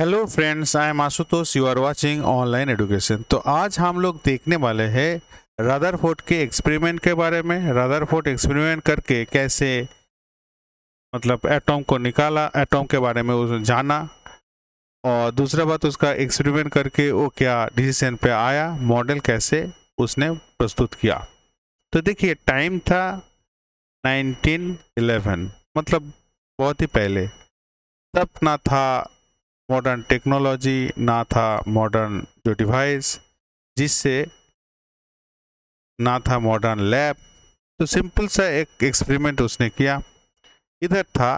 hello friends I am Ashutosh you are watching online education तो आज हम लोग देखने वाले हैं रादरफोर्ड के एक्सपेरिमेंट के बारे में रादरफोर्ड एक्सपेरिमेंट करके कैसे मतलब एटम को निकाला एटम के बारे में उसने जाना और दूसरा बात उसका एक्सपेरिमेंट करके वो क्या डिसीजन पे आया मॉडल कैसे उसने प्रस्तुत किया तो देखिए टाइम था नाइनटीन मतलब बहुत ही पहले तब ना था मॉडर्न टेक्नोलॉजी ना था मॉडर्न जो डिवाइस जिससे ना था मॉडर्न लैब तो सिंपल सा एक एक्सपेरिमेंट उसने किया इधर था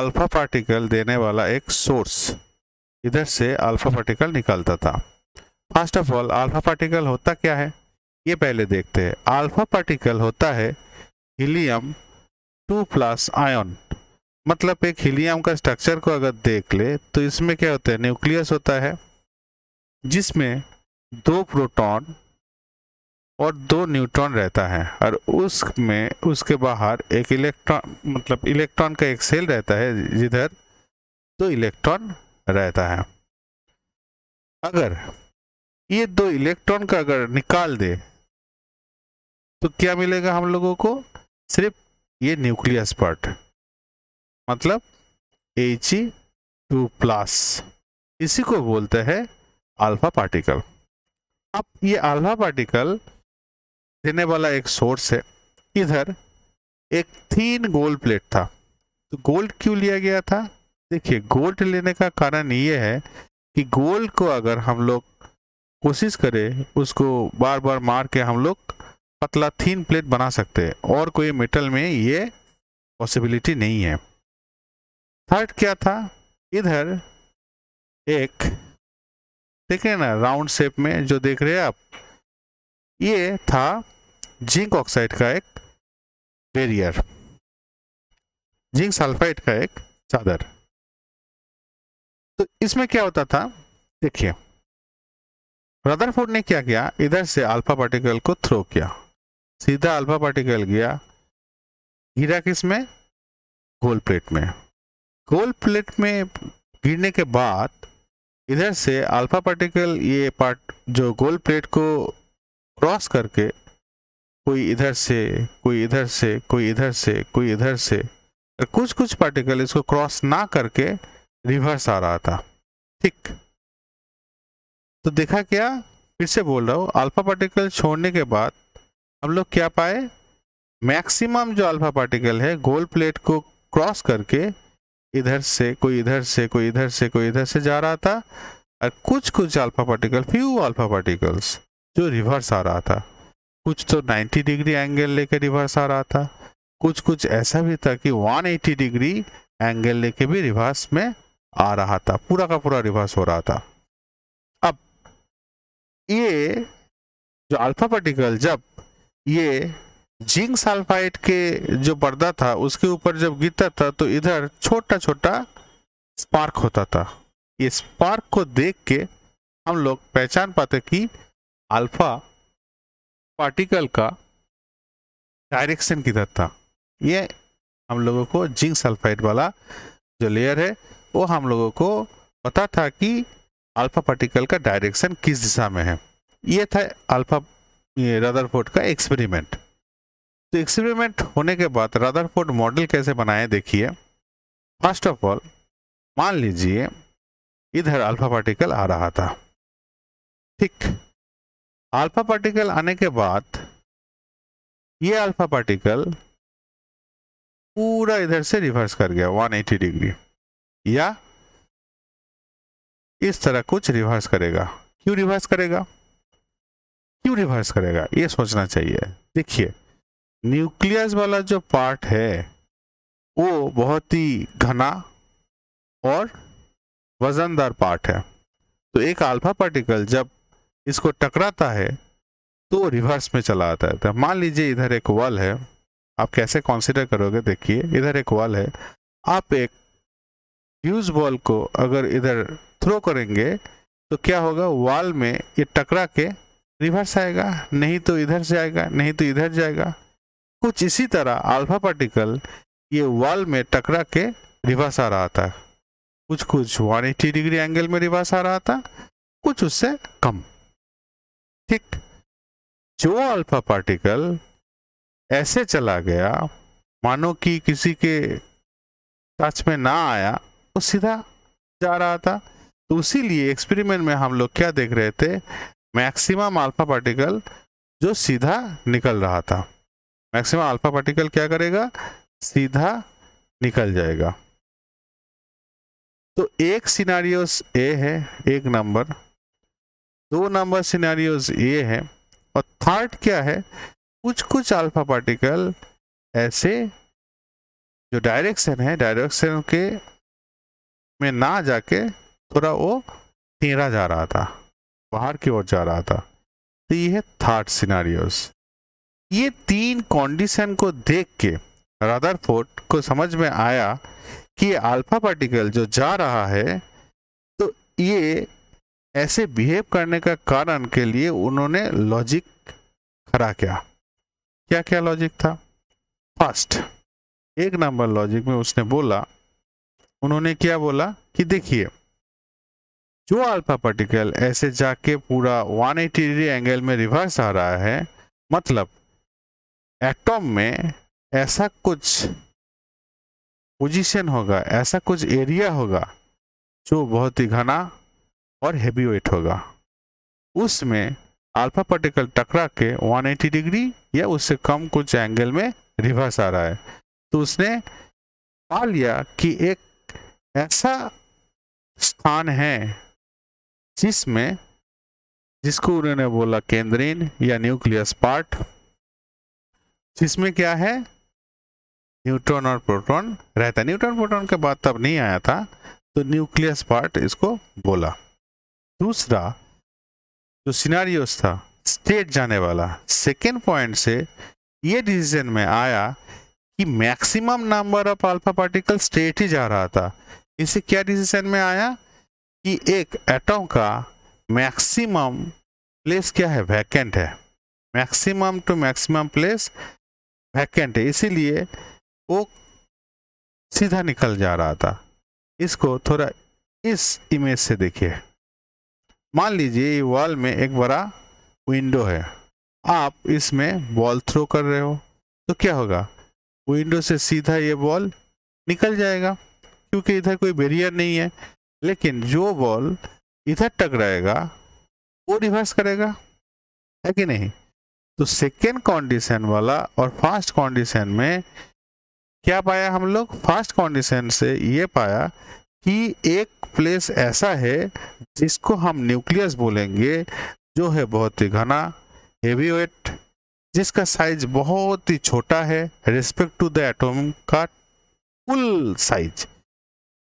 अल्फा पार्टिकल देने वाला एक सोर्स इधर से अल्फा पार्टिकल निकलता था first of all alpha particle होता क्या है ये पहले देखते हैं अल्फा पार्टिकल होता है हीलियम टू प्लस आयन मतलब एक हीलियम का स्ट्रक्चर को अगर देख ले तो इसमें क्या होता है न्यूक्लियस होता है जिसमें दो प्रोटॉन और दो न्यूट्रॉन रहता है और उसमें उसके बाहर एक इलेक्ट्रॉन मतलब इलेक्ट्रॉन का एक सेल रहता है जिधर दो इलेक्ट्रॉन रहता है अगर ये दो इलेक्ट्रॉन का अगर निकाल दे तो क्या मिलेगा हम लोगों को सिर्फ ये न्यूक्लियस पार्ट मतलब एच ई टू प्लस इसी को बोलते हैं अल्फा पार्टिकल अब ये अल्फा पार्टिकल देने वाला एक सोर्स है इधर एक थीन गोल्ड प्लेट था तो गोल्ड क्यों लिया गया था देखिए गोल्ड लेने का कारण ये है कि गोल्ड को अगर हम लोग कोशिश करें उसको बार बार मार के हम लोग पतला थीन प्लेट बना सकते हैं और कोई मेटल में ये पॉसिबिलिटी नहीं है थर्ड क्या था इधर एक है ना राउंड शेप में जो देख रहे हैं आप ये था जिंक ऑक्साइड का एक बेरियर जिंक सल्फाइड का एक चादर तो इसमें क्या होता था देखिए रदरफोर्ड ने क्या किया इधर से अल्फा पार्टिकल को थ्रो किया सीधा अल्फा पार्टिकल गया गिरा किस में गोल प्लेट में गोल्ड प्लेट में गिरने के बाद इधर से अल्फा पार्टिकल ये पार्ट जो गोल्ड प्लेट को क्रॉस करके कोई इधर से कोई इधर से कोई इधर से कोई इधर से कुछ कुछ पार्टिकल इसको क्रॉस ना करके रिवर्स आ रहा था ठीक तो देखा क्या फिर से बोल रहा हूँ अल्फा पार्टिकल छोड़ने के बाद हम लोग क्या पाए मैक्सिमम जो अल्फा पार्टिकल है गोल प्लेट को क्रॉस करके इधर से कोई इधर से कोई इधर से कोई इधर से जा रहा था और कुछ कुछ alpha particle few alpha particles जो रिवर्स आ रहा था कुछ तो 90 डिग्री एंगल लेके रिवर्स आ रहा था कुछ कुछ ऐसा भी था कि 180 डिग्री एंगल लेके भी रिवर्स में आ रहा था पूरा का पूरा रिवर्स हो रहा था अब ये जो अल्फा पार्टिकल जब ये जिंक सल्फाइड के जो पर्दा था उसके ऊपर जब गिरता था तो इधर छोटा छोटा स्पार्क होता था ये स्पार्क को देख के हम लोग पहचान पाते कि अल्फा पार्टिकल का डायरेक्शन किधर था ये हम लोगों को जिंक सल्फाइड वाला जो लेयर है वो हम लोगों को पता था कि अल्फा पार्टिकल का डायरेक्शन किस दिशा में है ये था अल्फा रदरफोर्ड का एक्सपेरिमेंट तो एक्सपेरिमेंट होने के बाद फोर्ड मॉडल कैसे बनाए देखिए फर्स्ट ऑफ ऑल मान लीजिए इधर अल्फा पार्टिकल आ रहा था ठीक अल्फा पार्टिकल आने के बाद ये अल्फा पार्टिकल पूरा इधर से रिवर्स कर गया 180 डिग्री या इस तरह कुछ रिवर्स करेगा क्यों रिवर्स करेगा क्यों रिवर्स करेगा ये सोचना चाहिए देखिए न्यूक्लियस वाला जो पार्ट है वो बहुत ही घना और वजनदार पार्ट है तो एक अल्फा पार्टिकल जब इसको टकराता है तो रिवर्स में चला आता है तो मान लीजिए इधर एक वॉल है आप कैसे कॉन्सिडर करोगे देखिए इधर एक वॉल है आप एक यूज बॉल को अगर इधर थ्रो करेंगे तो क्या होगा वॉल में ये टकरा के रिवर्स आएगा नहीं तो इधर से आएगा नहीं तो इधर जाएगा कुछ इसी तरह अल्फा पार्टिकल ये वॉल में टकरा के रिवर्स आ रहा था कुछ कुछ 180 डिग्री एंगल में रिवर्स आ रहा था कुछ उससे कम ठीक जो अल्फा पार्टिकल ऐसे चला गया मानो कि किसी के टच में ना आया तो सीधा जा रहा था तो लिए एक्सपेरिमेंट में हम लोग क्या देख रहे थे मैक्सिमम अल्फा पार्टिकल जो सीधा निकल रहा था मैक्सिमम अल्फा पार्टिकल क्या करेगा सीधा निकल जाएगा तो एक सिनारियोस ए है एक नंबर दो नंबर सिनारियोज ए है और थर्ड क्या है कुछ कुछ अल्फा पार्टिकल ऐसे जो डायरेक्शन है डायरेक्शन के में ना जाके थोड़ा वो तेरा जा रहा था बाहर की ओर जा रहा था तो ये है थर्ड सिनारियोस ये तीन कंडीशन को देख के फोर्ट को समझ में आया कि अल्फा पार्टिकल जो जा रहा है तो ये ऐसे बिहेव करने का कारण के लिए उन्होंने लॉजिक खड़ा किया क्या क्या लॉजिक था फर्स्ट एक नंबर लॉजिक में उसने बोला उन्होंने क्या बोला कि देखिए जो अल्फा पार्टिकल ऐसे जाके पूरा 180 डिग्री एंगल में रिवर्स आ रहा है मतलब एटम में ऐसा कुछ पोजीशन होगा ऐसा कुछ एरिया होगा जो बहुत ही घना और हैवी वेट होगा उसमें अल्फा पार्टिकल टकरा के 180 डिग्री या उससे कम कुछ एंगल में रिवर्स आ रहा है तो उसने पा लिया कि एक ऐसा स्थान है जिसमें जिसको उन्होंने बोला केंद्रीन या न्यूक्लियस पार्ट जिसमें क्या है न्यूट्रॉन और प्रोटॉन रहता है न्यूट्रॉन प्रोटॉन के बाद तब नहीं आया था तो न्यूक्लियस पार्ट इसको बोला दूसरा जो सिनारियोस था स्टेट जाने वाला सेकेंड पॉइंट से ये डिसीजन में आया कि maximum number of alpha particle straight ही जा रहा था इसे क्या डिसीजन में आया कि एक एटम का मैक्सिमम प्लेस क्या है वैकेंट है maximum to maximum place vacant है इसीलिए वो सीधा निकल जा रहा था इसको थोड़ा इस इमेज से देखिए मान लीजिए ये वॉल में एक बड़ा विंडो है आप इसमें बॉल थ्रो कर रहे हो तो क्या होगा विंडो से सीधा ये बॉल निकल जाएगा क्योंकि इधर कोई बैरियर नहीं है लेकिन जो बॉल इधर टकराएगा वो रिवर्स करेगा है कि नहीं तो सेकेंड कंडीशन वाला और फर्स्ट कंडीशन में क्या पाया हम लोग फर्स्ट कंडीशन से ये पाया कि एक प्लेस ऐसा है जिसको हम न्यूक्लियस बोलेंगे जो है बहुत ही घना हेवी वेट जिसका साइज बहुत ही छोटा है रिस्पेक्ट टू द एटम का कुल साइज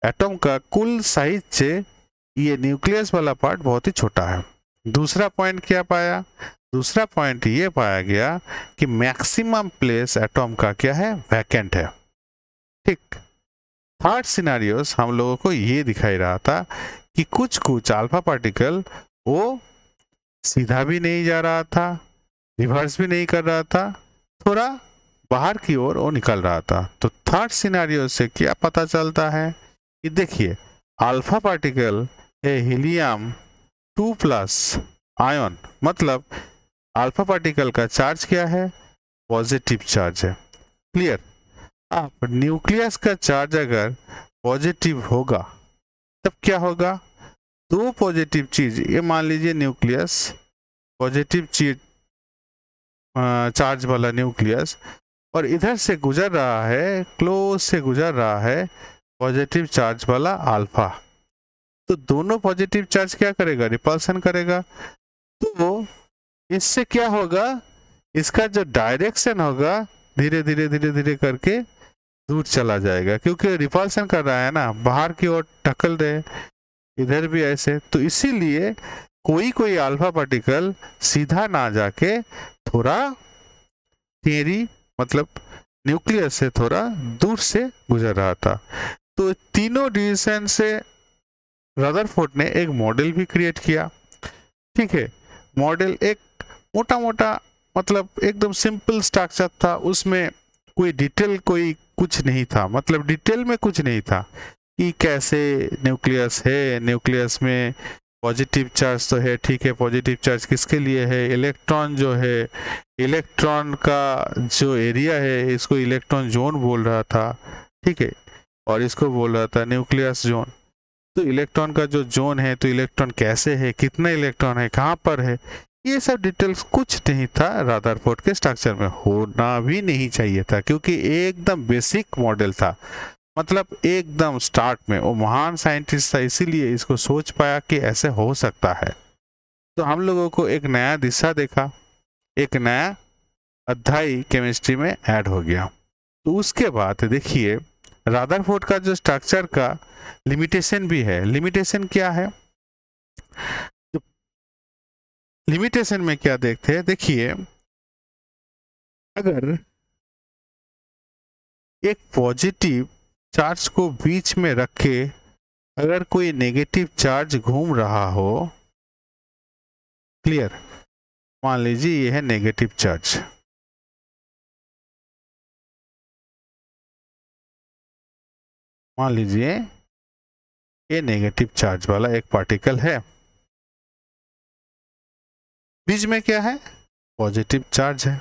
एटम का कुल साइज से ये न्यूक्लियस वाला पार्ट बहुत ही छोटा है दूसरा पॉइंट क्या पाया दूसरा पॉइंट ये पाया गया कि मैक्सिमम प्लेस एटॉम का क्या है वैकेंट है ठीक थर्ड सिनारियोस हम लोगों को ये दिखाई रहा था कि कुछ कुछ अल्फा पार्टिकल वो सीधा भी नहीं जा रहा था रिवर्स भी नहीं कर रहा था थोड़ा बाहर की ओर वो निकल रहा था तो थर्ड सिनारियो से क्या पता चलता है कि देखिए alpha particle a helium two plus ion मतलब अल्फा पार्टिकल का चार्ज क्या है पॉजिटिव चार्ज है क्लियर अब न्यूक्लियस का चार्ज अगर पॉजिटिव होगा तब क्या होगा दो पॉजिटिव चीज ये मान लीजिए न्यूक्लियस पॉजिटिव चीज चार्ज वाला न्यूक्लियस और इधर से गुजर रहा है क्लोज से गुजर रहा है पॉजिटिव चार्ज वाला अल्फा तो दोनों पॉजिटिव चार्ज क्या करेगा रिपल्सन करेगा तो इससे क्या होगा इसका जो डायरेक्शन होगा धीरे धीरे धीरे धीरे करके दूर चला जाएगा क्योंकि रिपल्सन कर रहा है ना बाहर की ओर टकल रहे इधर भी ऐसे तो इसीलिए कोई कोई अल्फा पार्टिकल सीधा ना जाके थोड़ा तेरी मतलब न्यूक्लियस से थोड़ा दूर से गुजर रहा था तो तीनों डिविजन से रदरफोर्ड ने एक मॉडल भी क्रिएट किया ठीक है मॉडल एक मोटा मोटा मतलब एकदम सिंपल स्ट्रक्चर था उसमें कोई डिटेल कोई कुछ नहीं था मतलब डिटेल में कुछ नहीं था कि कैसे न्यूक्लियस है न्यूक्लियस में पॉजिटिव चार्ज तो है ठीक है पॉजिटिव चार्ज किसके लिए है इलेक्ट्रॉन जो है इलेक्ट्रॉन का जो एरिया है इसको इलेक्ट्रॉन जोन बोल रहा था ठीक है और इसको बोल रहा था न्यूक्लियस जोन तो इलेक्ट्रॉन का जो जोन है तो इलेक्ट्रॉन कैसे है कितना इलेक्ट्रॉन है कहाँ पर है ये सब डिटेल्स कुछ नहीं था राधार फोर्ट के स्ट्रक्चर में होना भी नहीं चाहिए था क्योंकि एकदम बेसिक मॉडल था मतलब एकदम स्टार्ट में वो महान साइंटिस्ट था इसीलिए इसको सोच पाया कि ऐसे हो सकता है तो हम लोगों को एक नया दिशा देखा एक नया अध्याय केमिस्ट्री में ऐड हो गया तो उसके बाद देखिए राधर फोर्ट का जो स्ट्रक्चर का लिमिटेशन भी है लिमिटेशन क्या है लिमिटेशन में क्या देखते हैं देखिए अगर एक पॉजिटिव चार्ज को बीच में रखे अगर कोई नेगेटिव चार्ज घूम रहा हो क्लियर मान लीजिए यह है नेगेटिव चार्ज मान लीजिए ये नेगेटिव चार्ज वाला एक पार्टिकल है बीच में क्या है पॉजिटिव चार्ज है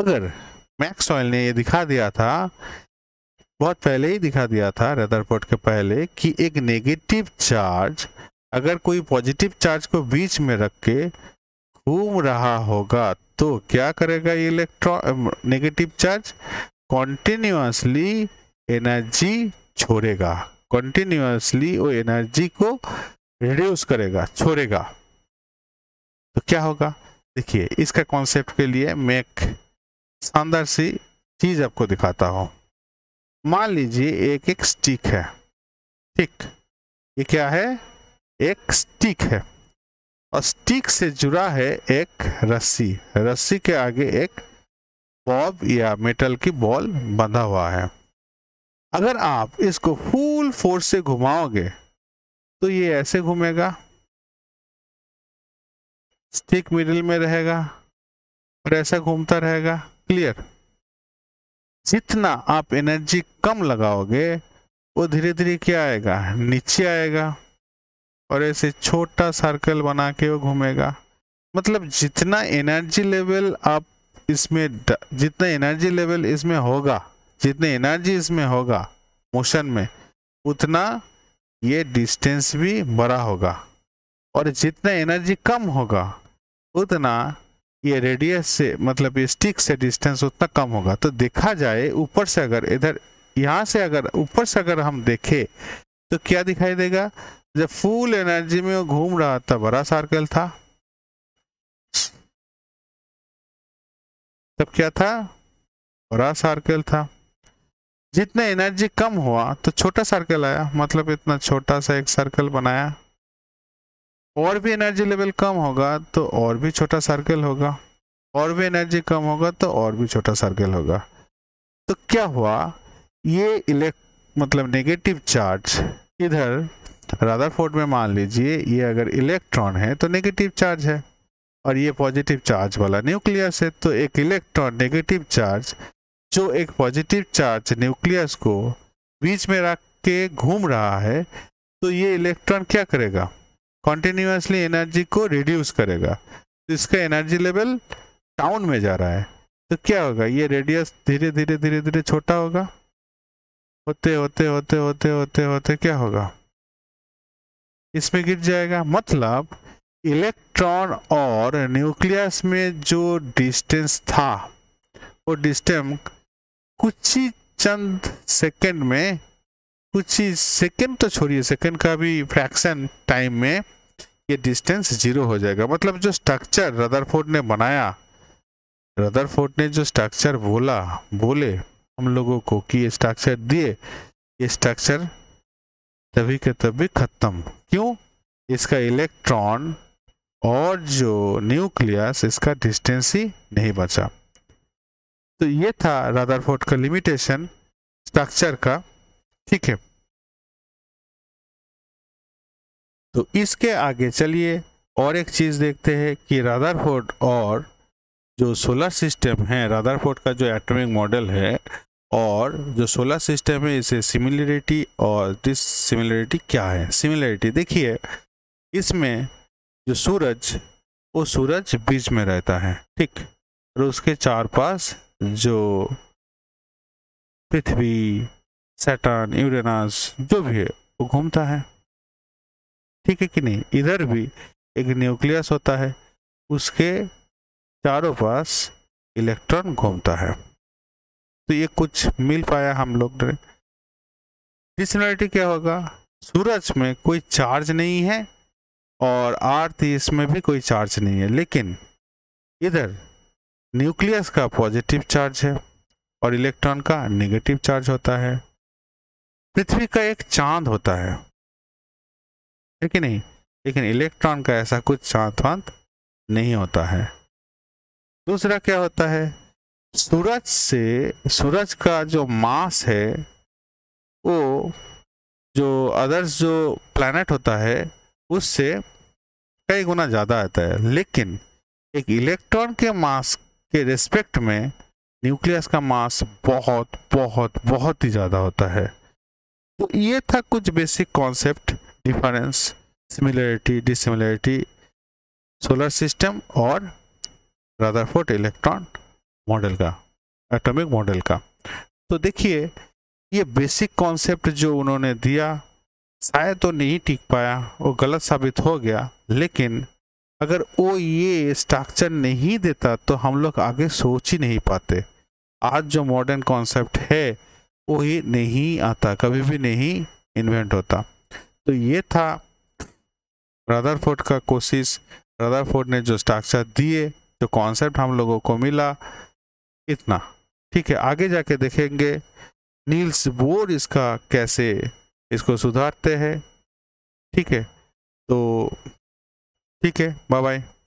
अगर मैक्स ऑयल ने ये दिखा दिया था बहुत पहले ही दिखा दिया था रेदरपोर्ट के पहले कि एक नेगेटिव चार्ज अगर कोई पॉजिटिव चार्ज को बीच में रख के घूम रहा होगा तो क्या करेगा ये electron negative charge continuously energy छोड़ेगा कंटिन्यूसली वो एनर्जी को रिड्यूस करेगा छोड़ेगा तो क्या होगा देखिए इसका कॉन्सेप्ट के लिए मैं एक शानदार सी चीज आपको दिखाता हूं मान लीजिए एक एक स्टिक है ठीक ये क्या है एक स्टिक है और स्टिक से जुड़ा है एक रस्सी रस्सी के आगे एक बॉब या मेटल की बॉल बंधा हुआ है अगर आप इसको फुल फोर्स से घुमाओगे तो ये ऐसे घूमेगा स्टिक मिडिल में रहेगा और ऐसा घूमता रहेगा क्लियर जितना आप एनर्जी कम लगाओगे वो धीरे धीरे क्या आएगा नीचे आएगा और ऐसे छोटा सर्कल बना के वो घूमेगा मतलब जितना एनर्जी लेवल आप इसमें जितना एनर्जी लेवल इसमें होगा जितनी एनर्जी इसमें होगा मोशन में उतना ये डिस्टेंस भी बड़ा होगा और जितना एनर्जी कम होगा उतना ये रेडियस से मतलब ये स्टिक से डिस्टेंस उतना कम होगा तो देखा जाए ऊपर से अगर इधर यहाँ से अगर ऊपर से अगर हम देखें तो क्या दिखाई देगा जब फुल एनर्जी में वो घूम रहा था बड़ा सर्कल था तब क्या था बड़ा सर्कल था जितना एनर्जी कम हुआ तो छोटा सर्कल आया मतलब इतना छोटा सा एक सर्कल बनाया और भी एनर्जी लेवल कम होगा तो और भी छोटा सर्कल होगा और भी एनर्जी कम होगा तो और भी छोटा सर्कल होगा तो क्या हुआ ये इलेक्ट मतलब नेगेटिव चार्ज इधर राधा फोर्ट में मान लीजिए ये अगर इलेक्ट्रॉन है तो नेगेटिव चार्ज है और ये पॉजिटिव चार्ज वाला न्यूक्लियस है तो एक इलेक्ट्रॉन नेगेटिव चार्ज जो एक पॉजिटिव चार्ज न्यूक्लियस को बीच में रख के घूम रहा है तो ये इलेक्ट्रॉन क्या करेगा कॉन्टिन्यूसली एनर्जी को रिड्यूस करेगा तो इसका एनर्जी लेवल डाउन में जा रहा है तो क्या होगा ये रेडियस धीरे धीरे धीरे धीरे छोटा होगा होते होते होते होते होते होते क्या होगा इसमें गिर जाएगा मतलब इलेक्ट्रॉन और न्यूक्लियस में जो डिस्टेंस था वो डिस्टेंस कुछ ही चंद सेकंड में कुछ ही सेकंड तो छोड़िए सेकंड का भी फ्रैक्शन टाइम में ये डिस्टेंस जीरो हो जाएगा मतलब जो स्ट्रक्चर रदरफोर्ड ने बनाया रदरफोर्ड ने जो स्ट्रक्चर बोला बोले हम लोगों को कि ये स्ट्रक्चर दिए ये स्ट्रक्चर तभी के तभी खत्म क्यों इसका इलेक्ट्रॉन और जो न्यूक्लियस इसका डिस्टेंस ही नहीं बचा तो ये था रादरफोर्ड का लिमिटेशन स्ट्रक्चर का ठीक है तो इसके आगे चलिए और एक चीज़ देखते हैं कि रादरफोर्ड और जो सोलर सिस्टम है रादरफोर्ड का जो एटॉमिक मॉडल है और जो सोलर सिस्टम है इसे सिमिलरिटी और डिसिमिलरिटी क्या है सिमिलरिटी देखिए इसमें जो सूरज वो सूरज बीच में रहता है ठीक और उसके चार पास जो पृथ्वी सैटर्न यूरेनस जो भी है वो घूमता है ठीक है कि नहीं इधर भी एक न्यूक्लियस होता है उसके चारों पास इलेक्ट्रॉन घूमता है तो ये कुछ मिल पाया हम लोग ने डिसिमिलरिटी क्या होगा सूरज में कोई चार्ज नहीं है और आर्थ इसमें भी कोई चार्ज नहीं है लेकिन इधर न्यूक्लियस का पॉजिटिव चार्ज है और इलेक्ट्रॉन का नेगेटिव चार्ज होता है पृथ्वी का एक चांद होता है है कि नहीं लेकिन इलेक्ट्रॉन का ऐसा कुछ चांद वांद नहीं होता है दूसरा क्या होता है सूरज से सूरज का जो मास है वो जो अदर्स जो प्लानट होता है उससे कई गुना ज़्यादा आता है लेकिन एक इलेक्ट्रॉन के मास के रिस्पेक्ट में न्यूक्लियस का मास बहुत बहुत बहुत ही ज़्यादा होता है तो ये था कुछ basic concept difference similarity dissimilarity solar system और रादरफोर्ड इलेक्ट्रॉन मॉडल का एटॉमिक मॉडल का तो देखिए ये बेसिक कॉन्सेप्ट जो उन्होंने दिया शायद तो नहीं टिक पाया वो गलत साबित हो गया लेकिन अगर वो ये स्ट्रक्चर नहीं देता तो हम लोग आगे सोच ही नहीं पाते आज जो मॉडर्न कॉन्सेप्ट है वो ये नहीं आता कभी भी नहीं इन्वेंट होता तो ये था रदरफोर्ड का कोशिश रदरफोर्ड ने जो स्ट्रक्चर दिए जो कॉन्सेप्ट हम लोगों को मिला इतना ठीक है आगे जाके देखेंगे नील्स बोर इसका कैसे इसको सुधारते हैं ठीक है तो ठीक है बाय बाय